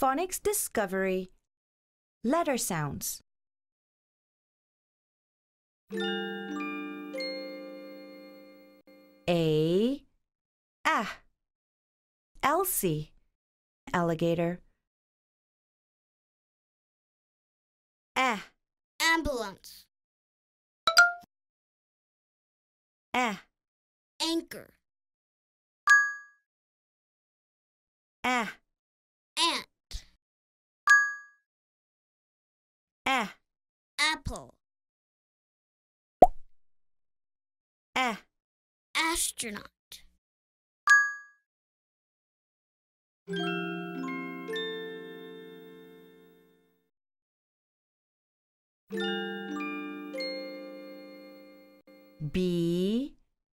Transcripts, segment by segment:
Phonics Discovery Letter Sounds A Ah Elsie Alligator Ah Ambulance Ah Anchor Ah Ant A. Eh. Apple. A. Eh. Astronaut. B.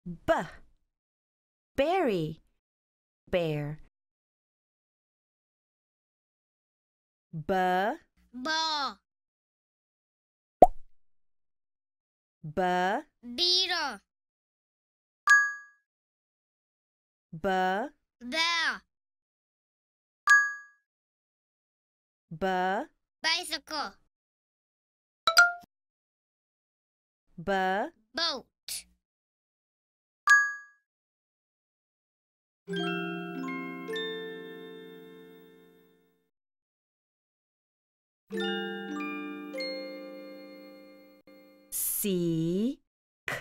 B. Berry. Bear. B. Ball. B. Beetle. B. Bear. B. Bicycle. B. Boat. Thank you. C K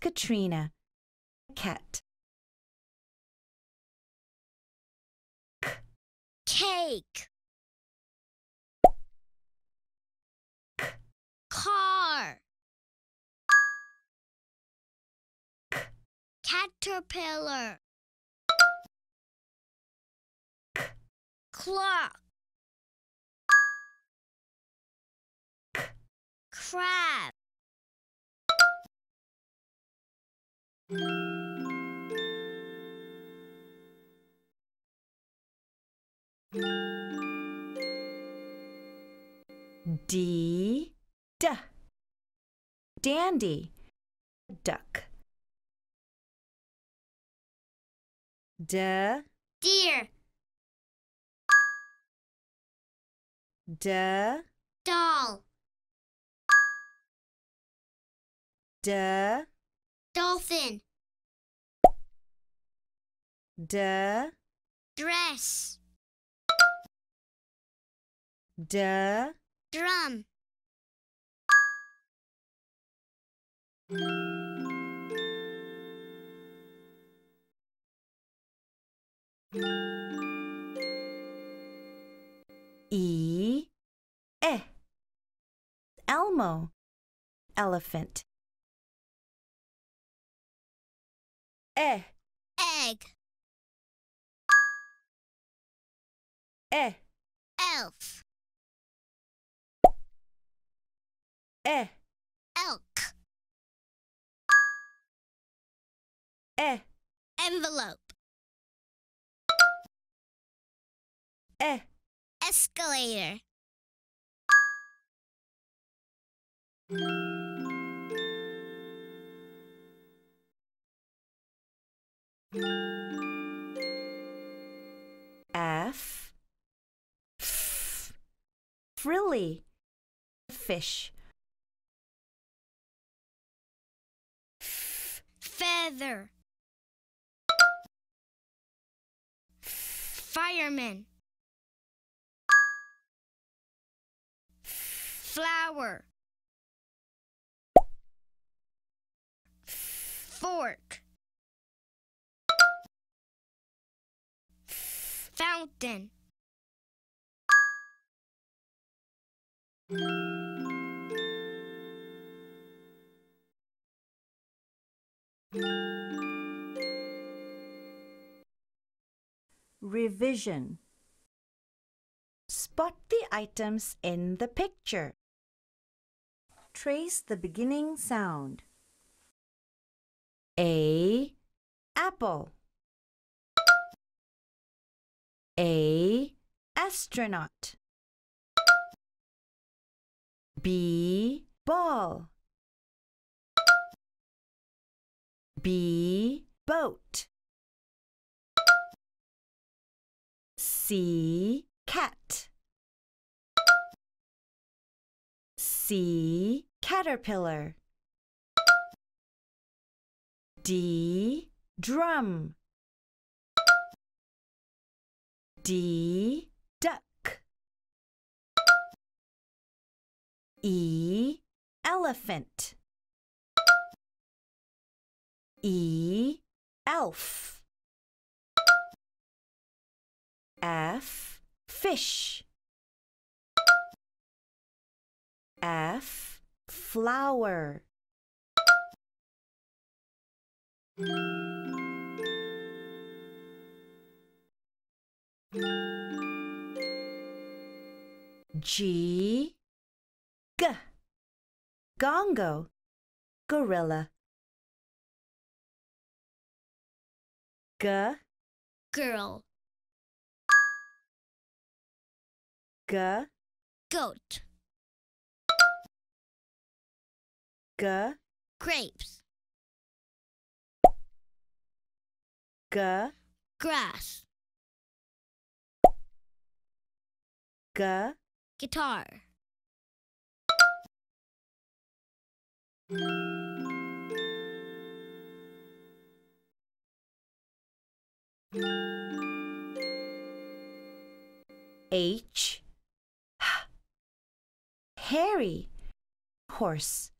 Katrina cat K cake K car K caterpillar K clock crab. D D Dandy Duck D Deer D Doll D dolphin. D dress. D drum. E e, eh. Elmo elephant Egg. Eh. Elf. Eh. Elk. Eh. Envelope. Eh. Escalator. F, frilly fish feather fireman flower fork mountain. Revision Spot the items in the picture. Trace the beginning sound. A. Apple a. Astronaut B. Ball B. Boat C. Cat C. Caterpillar D. Drum D duck E elephant E elf F fish F flower G G Gongo Gorilla G Girl G Goat G Grapes G Grass G Guitar. H Harry horse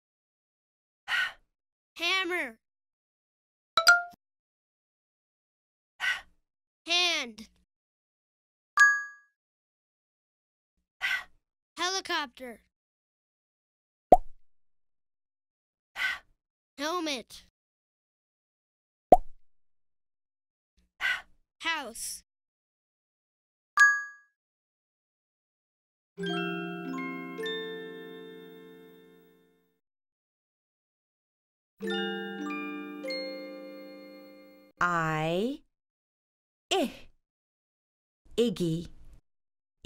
hammer hand Helicopter. Helmet. House. I eh Iggy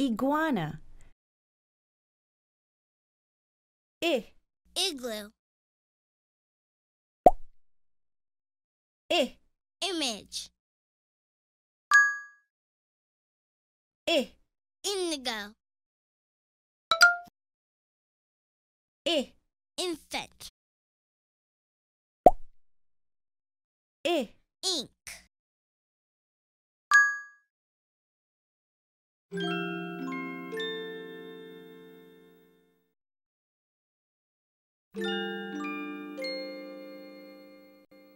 Iguana I. Eh. Igloo. I. Eh. Image. I. Eh. Indigo. I. Infant. I. Ink.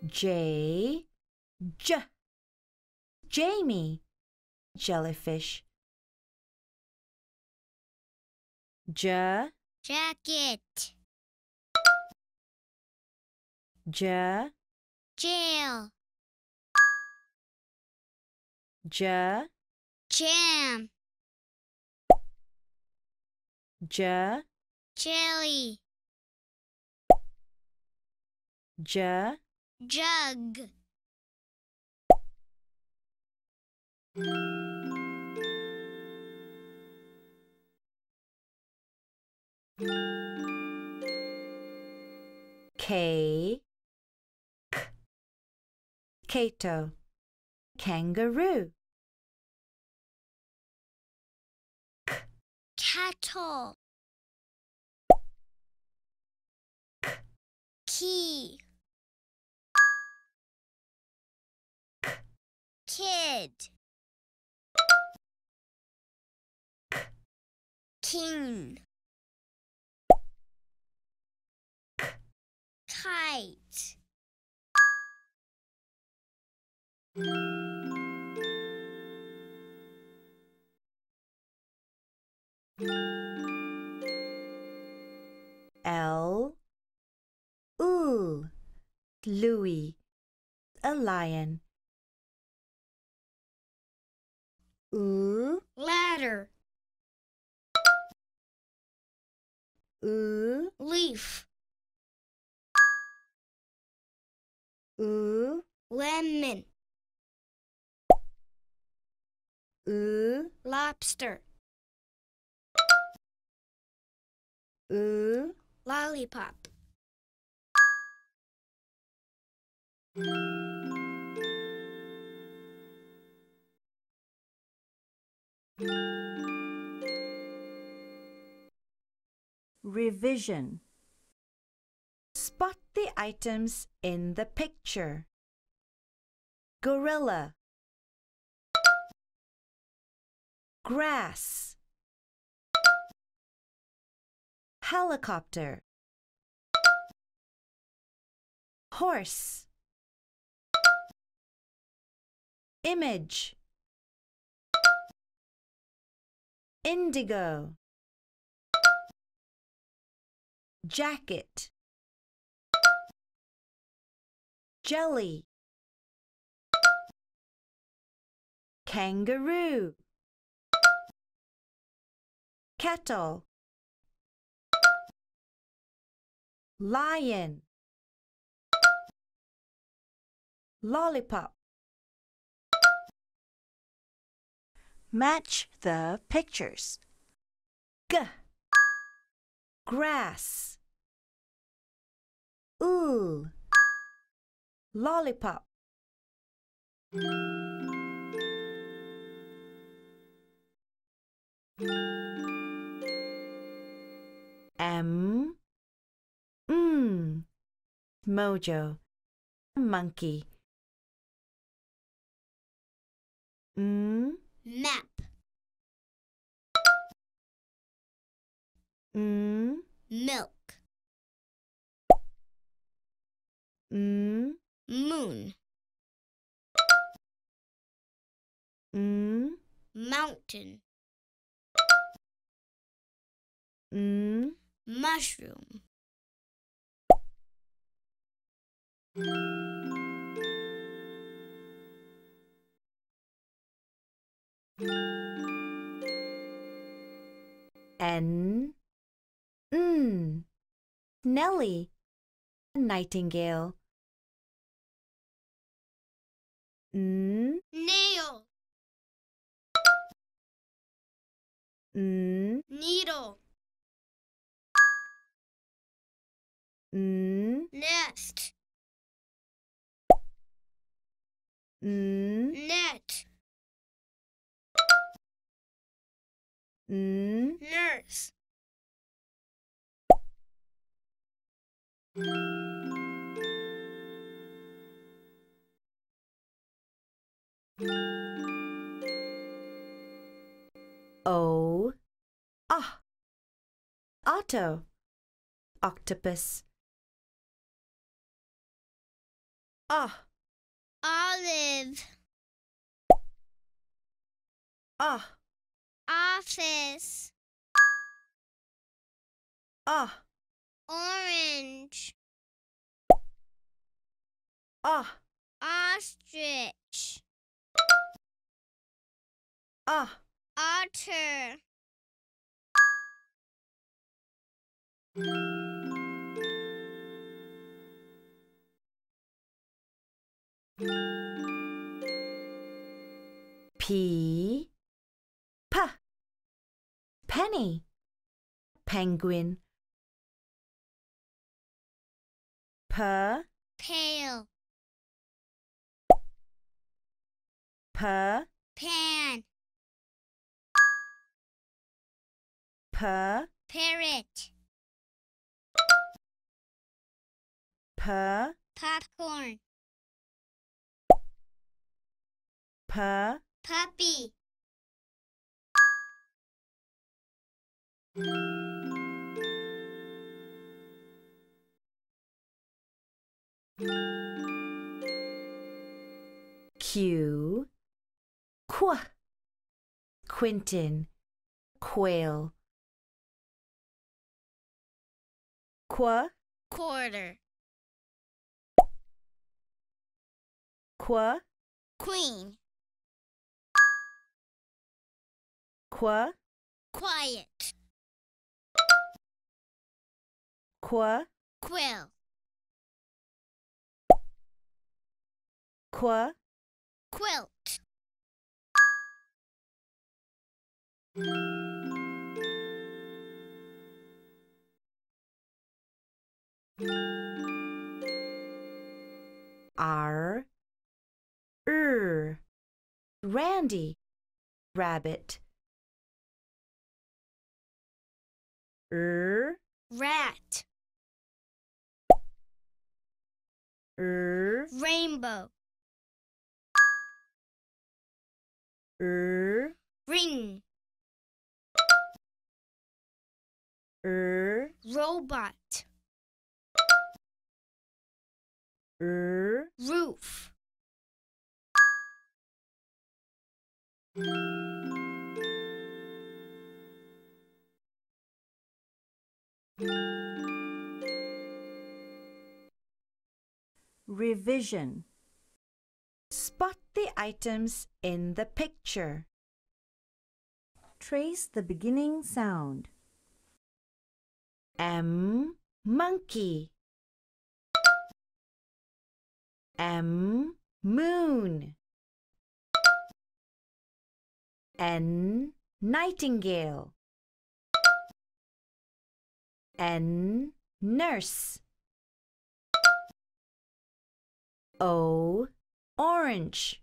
J, J, Jamie, jellyfish. J, jacket. J, jail. J, jam. J, jelly. J. Jug. Cake. Cato. Kangaroo. K. Cattle. K. Key. kid. King. Kite. L. Ooh. Louis. A lion. U ladder. U leaf. U lemon. U lobster. U lollipop. Revision Spot the items in the picture. Gorilla Grass Helicopter Horse Image indigo jacket jelly kangaroo kettle lion lollipop Match the pictures. G grass ooh lollipop m mm mojo monkey mm map mm. milk mm. moon mm. mountain mm. mushroom N N Nelly Nightingale N Nail N Needle N Nest N Net nurse mm-hmm. O oh. ah Otto. octopus ah olive ah Office. Ah. Orange. Ah. Ostrich. Ah. Otter. P. Penguin. Per. Pail. Per. Pan. Per. Parrot. Per. Popcorn. Per. Puppy. Q Qua. Quinton Quail Qua Quarter Qua Queen Qua Quiet Qua. Quill. Qua. Quilt. R. Er. Randy. Rabbit. Er. Rat. er rainbow er ring er robot er roof Thank you. Revision. Spot the items in the picture. Trace the beginning sound. M monkey M moon N nightingale N nurse O orange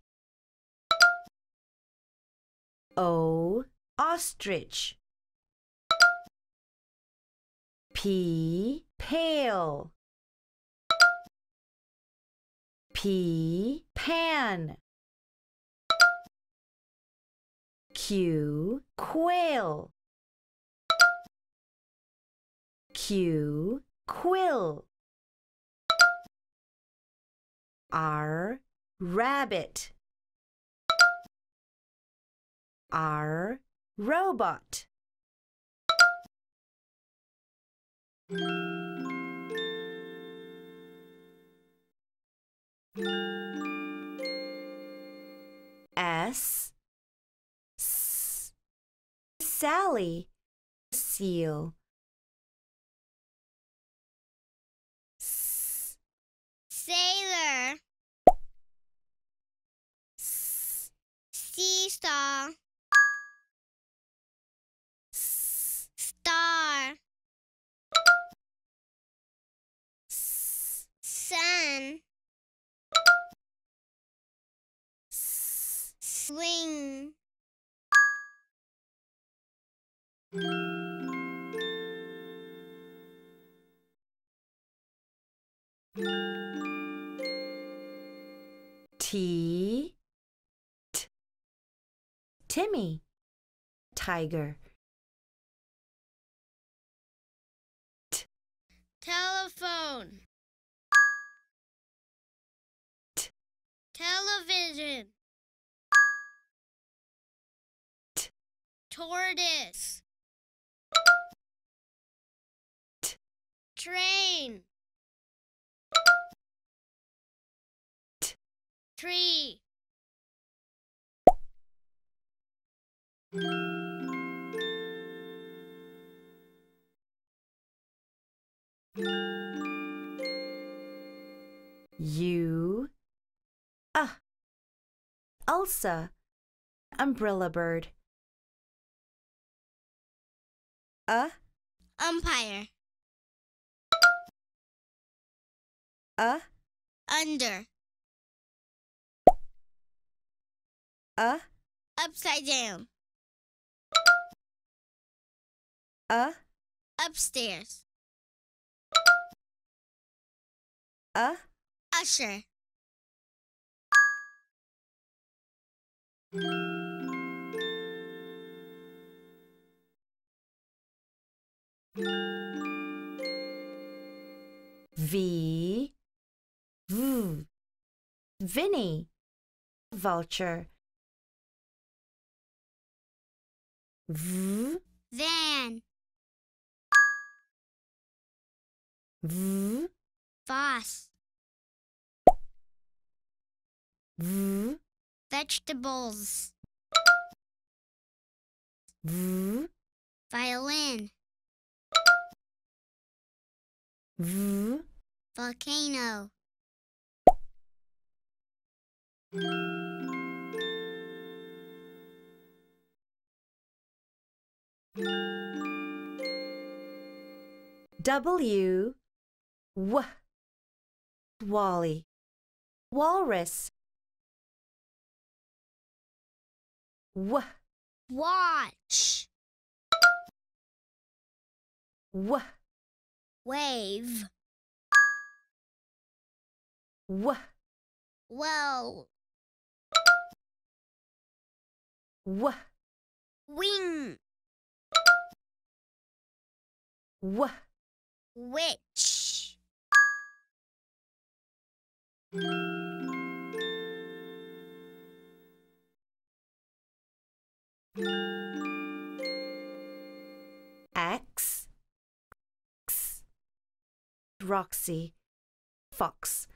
O ostrich P pale P pan Q quail Q quill R rabbit R robot S, S Sally seal Sailor. seesaw. star. sun. Swing. Thank you. T, Timmy, tiger. T, telephone. T, television. T, tortoise. T, train. tree. You. Ah Ulsa Umbrella bird Ah. Umpire Ah. Under A. Upside down. A. Upstairs. A. Usher. V. V. Vinny. Vulture. V van V Voss V Vegetables V Violin V Volcano W W Wally Walrus W Watch W Wave W Well W Wing W. Which. X. X. Roxy. Fox.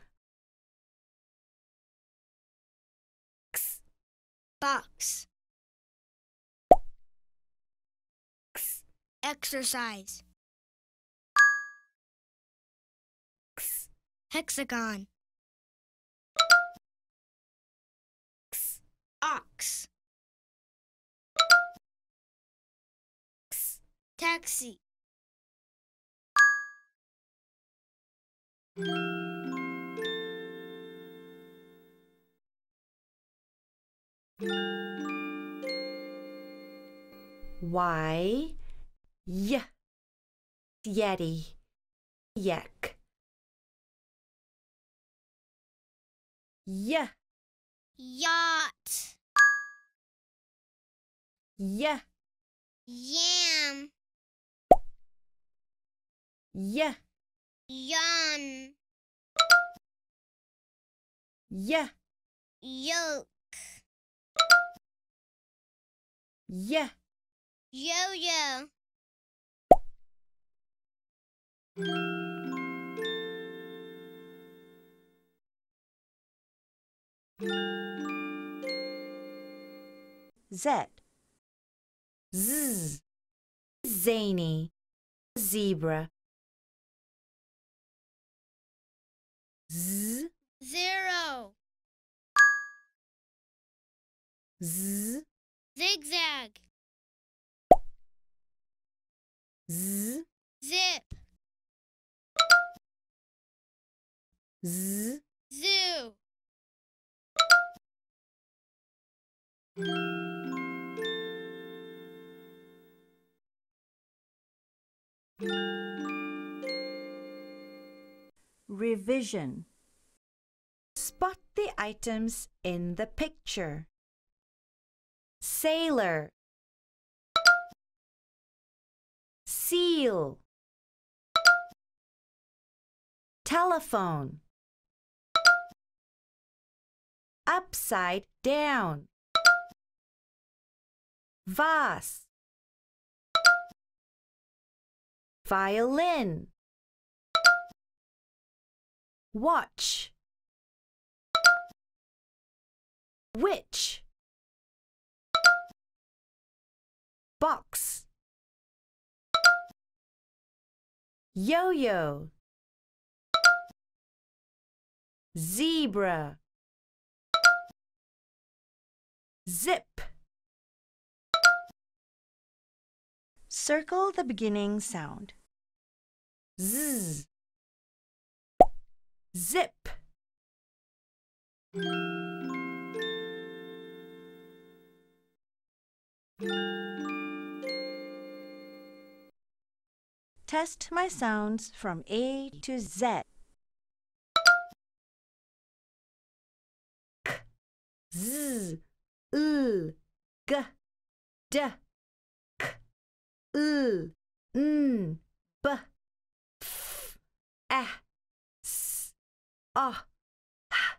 X. Box. X. Exercise. hexagon X, ox X, taxi Y, y, yeti, yak. Yeah. Yacht. Yeah. Yam. Yeah. Yawn. Yeah. Yoke. Yeah. Yo-yo. Z. Z. Zany. Zebra. Z. Zero. Z. Zigzag. Z. Zip. Z. vision. Spot the items in the picture. Sailor Seal Telephone Upside down Vase Violin Watch. Which. Box. Yo-yo. Zebra. Zip. Circle the beginning sound. Zzz zip Test my sounds from A to Z. K, z, l, g, d, k, l, n, b, f, a ah, ha,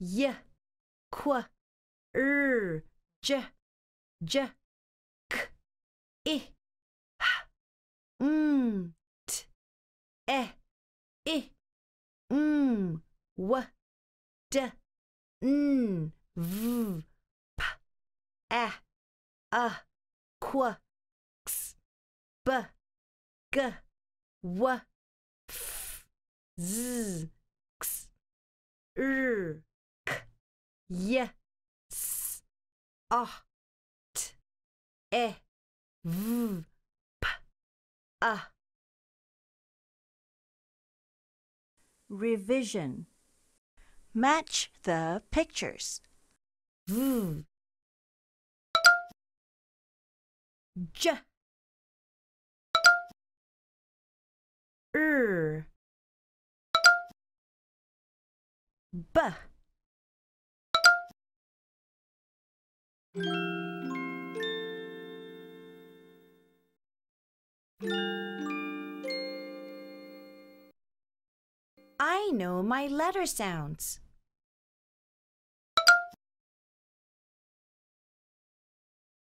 ye, qu, er, j, j, k, i, ha, m, t, e, i, m, w, d, n, v, p, a, a, qu, x, b, g, w, f, z. 日 k y s a t e v p a revision match the pictures V J R. Er. B. I know my letter sounds.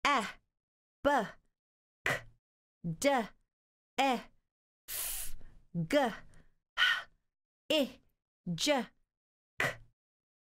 A, B, K, D, E, F, G, H, I, J.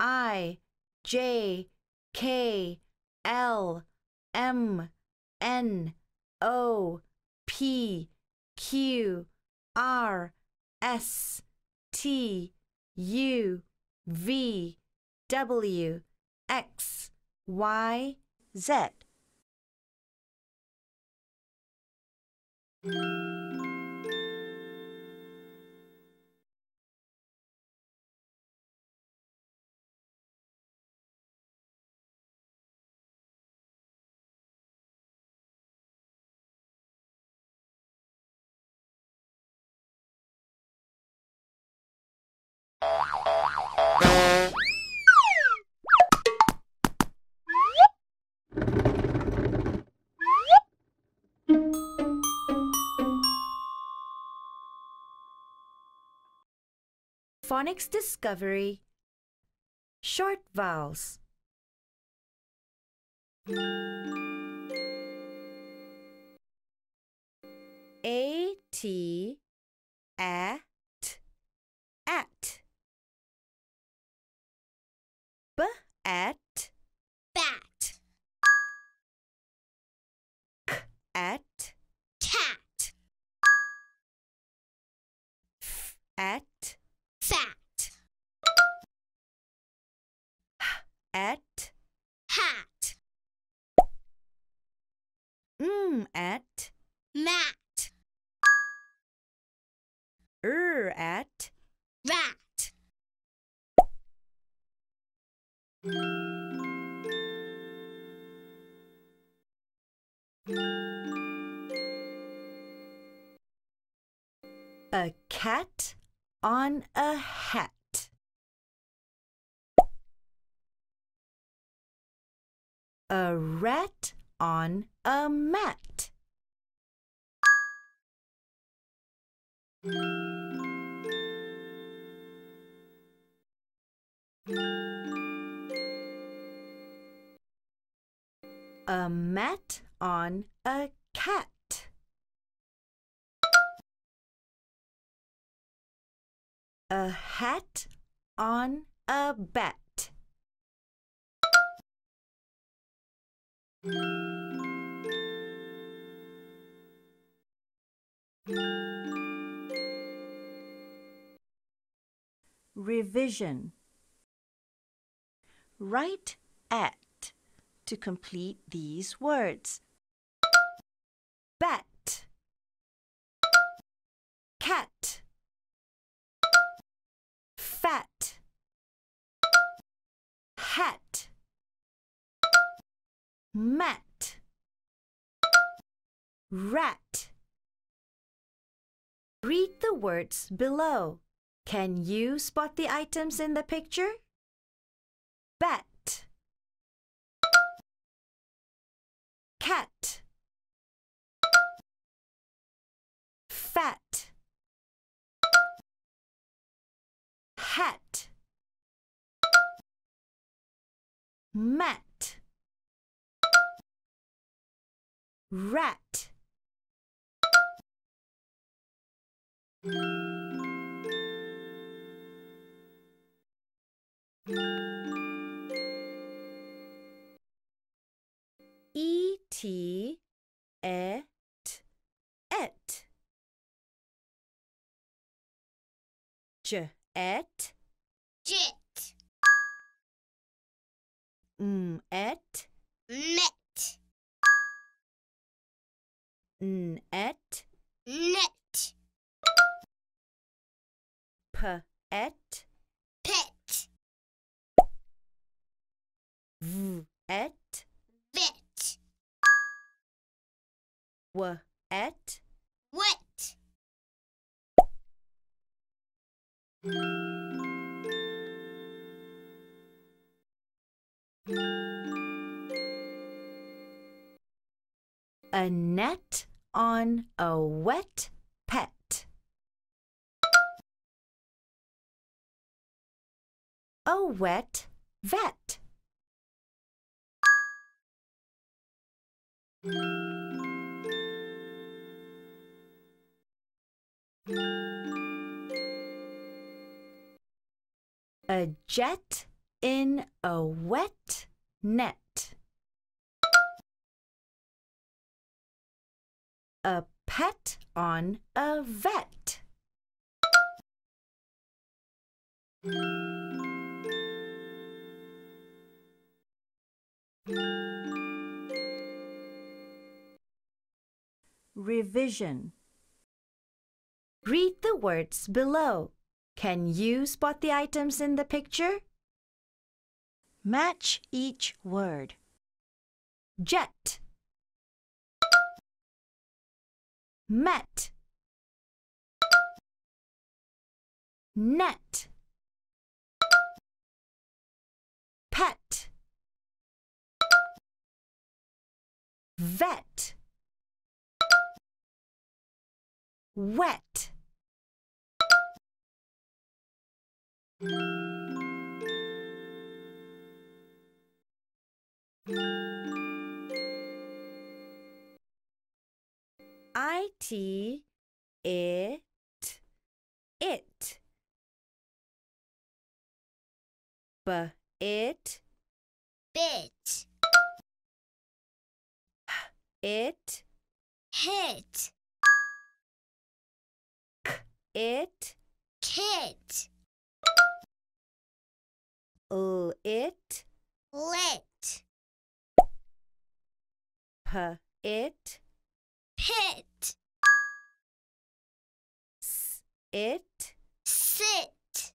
I J K L M N O P Q R S T U V W X Y Z. Phonics Discovery Short Vowels A T A at hat m mm, at mat Er. at rat a cat on a hat A rat on a mat. A mat on a cat. A hat on a bat. vision. Write at to complete these words. Bat Cat Fat Hat Mat Rat Read the words below. Can you spot the items in the picture? Bat Cat Fat Hat Mat Rat E-T, et. J, et. Jit. M, et. Met. N, et. Net. P, et. Vet. Vet. W et. Wet. A net on a wet pet. A wet vet. A jet in a wet net. A pet on a vet. revision. Read the words below. Can you spot the items in the picture? Match each word. Jet Met Net Pet Vet wet it it it b it bit it hit it kit l it lit p it pit s it sit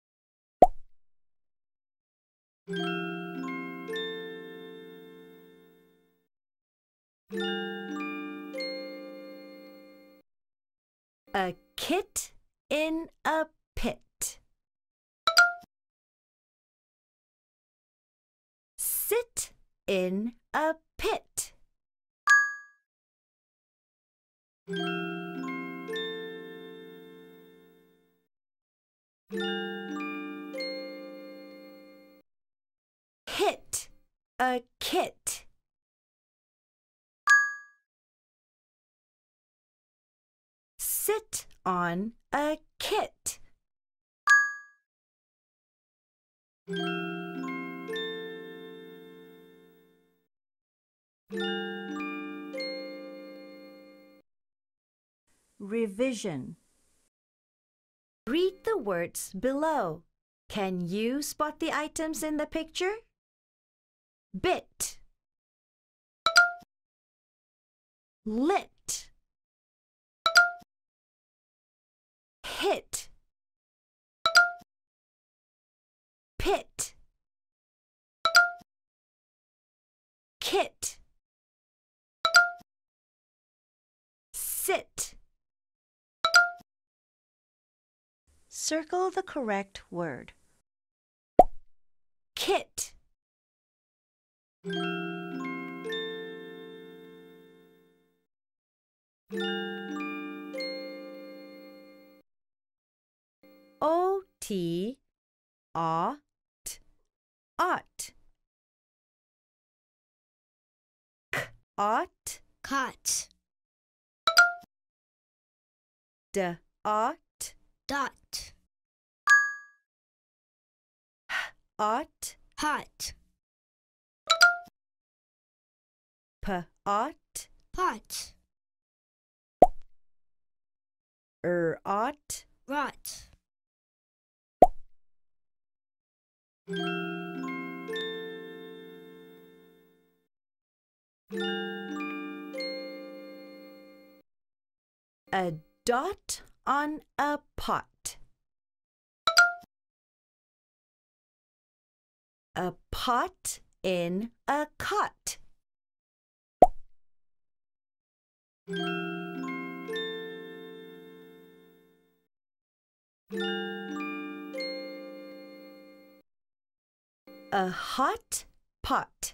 a kit in a pit. Sit in a on a kit. Revision Read the words below. Can you spot the items in the picture? Bit Lit pit pit kit sit Circle the correct word. Kit. T A T Ot K Ot Cut. D Ot Dot H Ot Hot P Ot Pot R. Ot Rot A dot on a pot. A pot in a cot. A hot pot.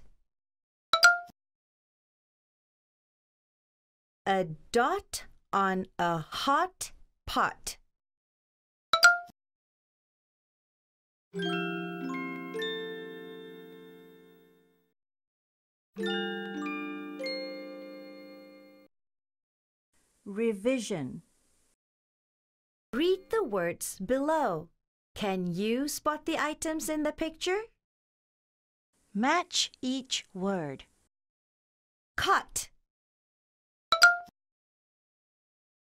A dot on a hot pot. Revision Read the words below. Can you spot the items in the picture? Match each word. Cut.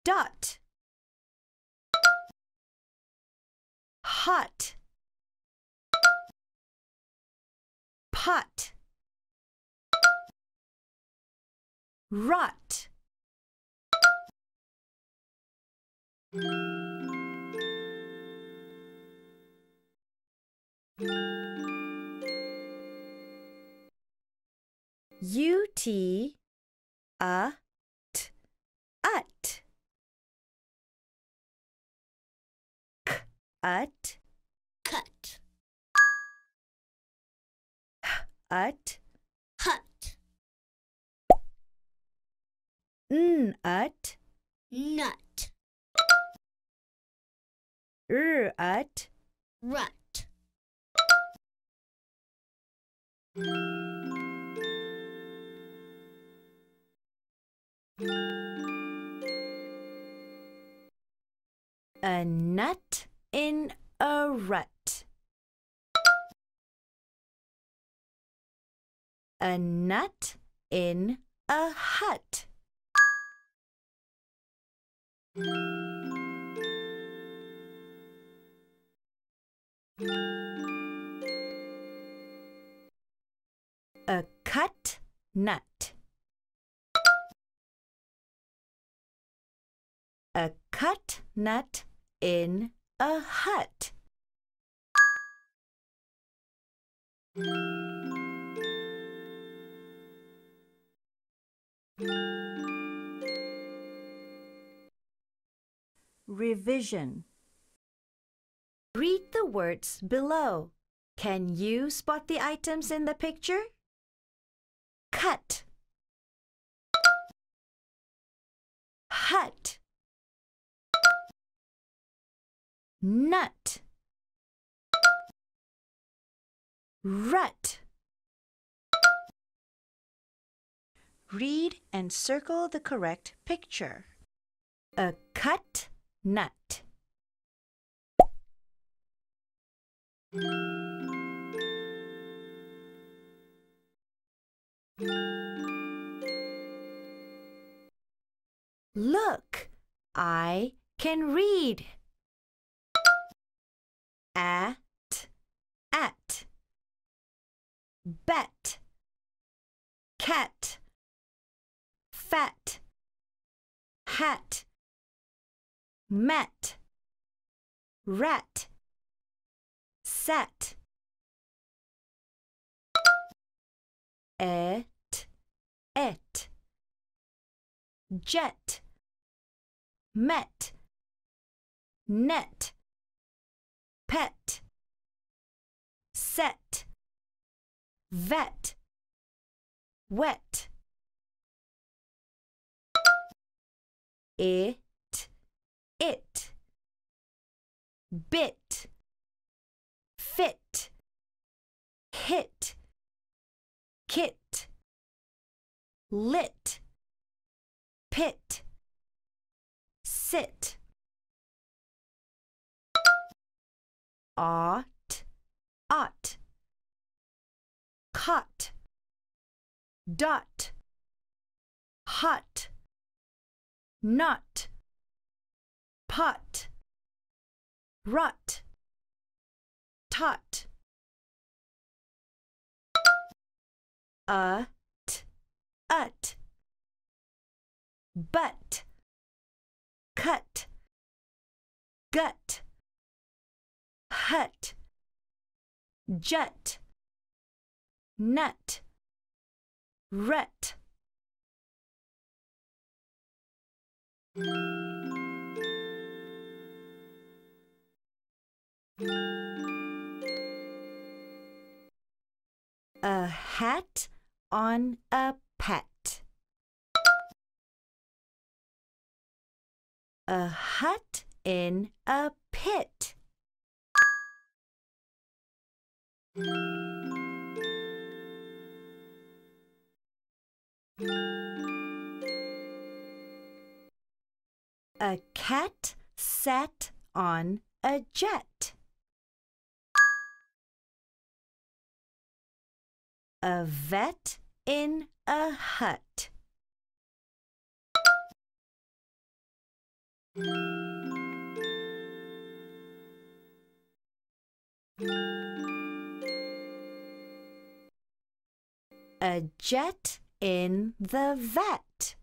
Dot. Hot. Pot. Rot. Thank you. U T a t ut k ut cut h ut hut n ut nut r ut rut A nut in a rut. A nut in a hut. A cut nut. A cut nut in a hut. Revision Read the words below. Can you spot the items in the picture? Cut Hut nut rut Read and circle the correct picture. A cut nut. Look, I can read at, at. Bet, cat, fat, hat, met, rat, set. Et, et. Jet, met, net pet, set, vet, wet. It, it, bit, fit, hit, kit, lit, pit, sit. ought, ought. Cut, dot, hut, nut, put, rut, tut. A, t, ut, but, cut, gut hut, jut, nut, rut. A hat on a pet. A hut in a pit. A cat sat on a jet. A vet in a hut. A jet in the vet.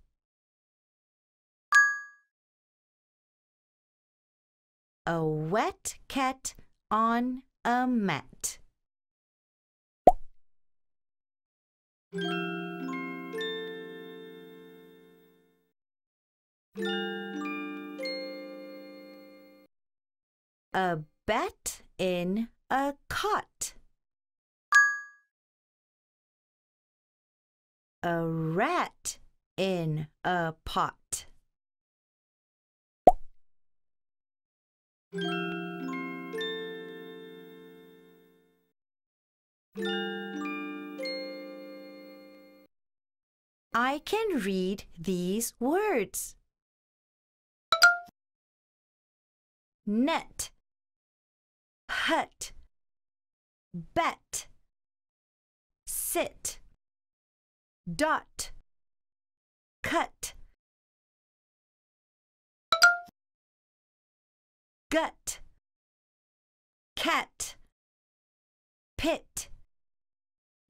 A wet cat on a mat. A bat in a cot. a rat in a pot. I can read these words. Net, hut, bet, sit dot cut gut cat pit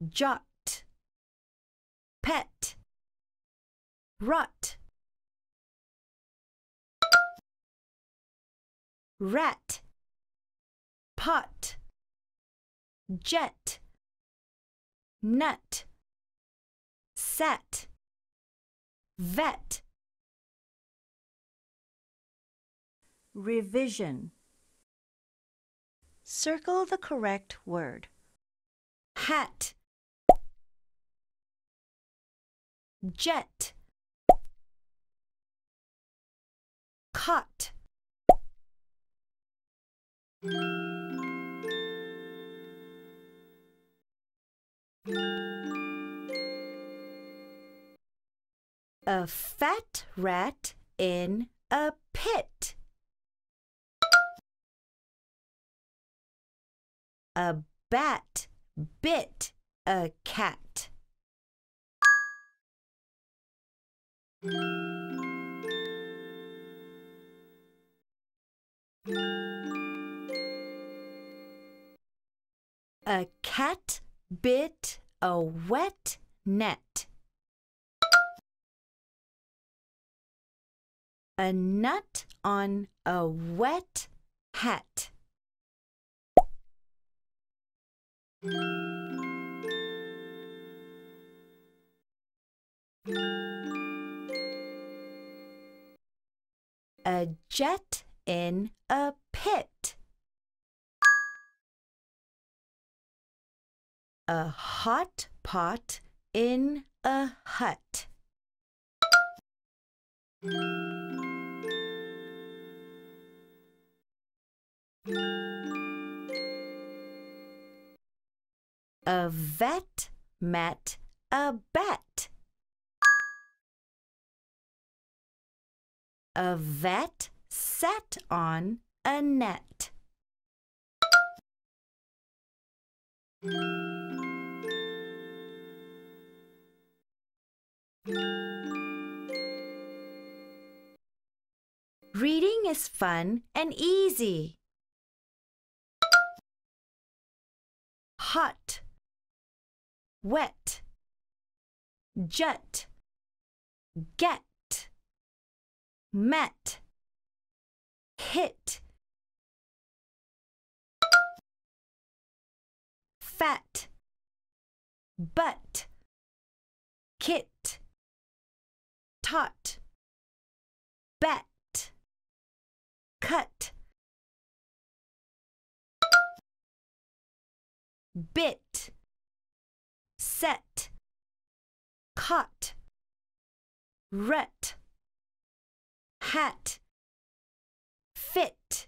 jot pet rot rat pot jet nut set, vet, revision. Circle the correct word. Hat, jet, cot. Thank you. A fat rat in a pit. A bat bit a cat. A cat bit a wet net. A nut on a wet hat. A jet in a pit. A hot pot in a hut. A vet met a bet. A vet sat on a net. Reading is fun and easy. hot, wet, jet, get, met, hit, fat, butt, kit, tot, bet, cut. bit, set, cut, ret, hat, fit.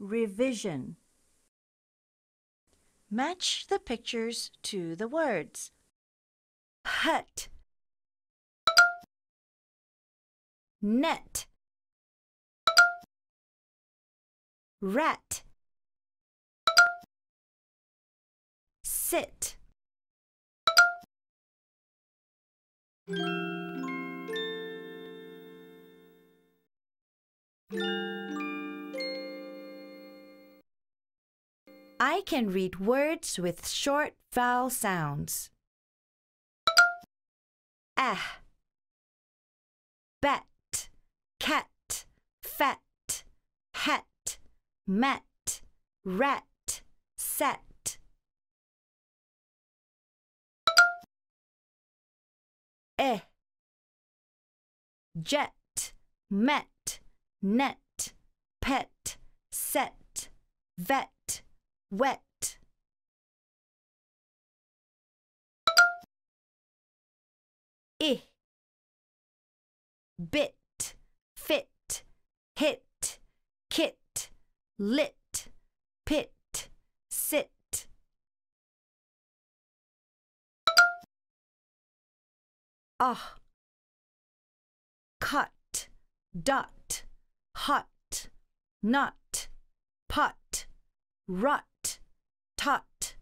Revision Match the pictures to the words. Hut Net Rat sit. I can read words with short vowel sounds. Ah, bet, cat, fat, hat, met, rat, set. eh. Jet, met, net, pet, set, vet, wet. I, bit, fit, hit, kit, lit, pit. ah, cut, dot, hut, nut, put, rut, tut.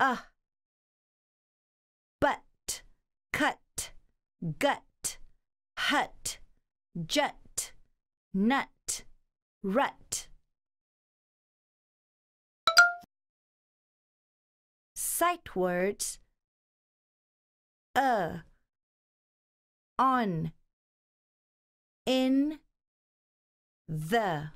Ah, but, cut, gut, hut, Jet. nut, rut. sight words a, uh, on, in, the.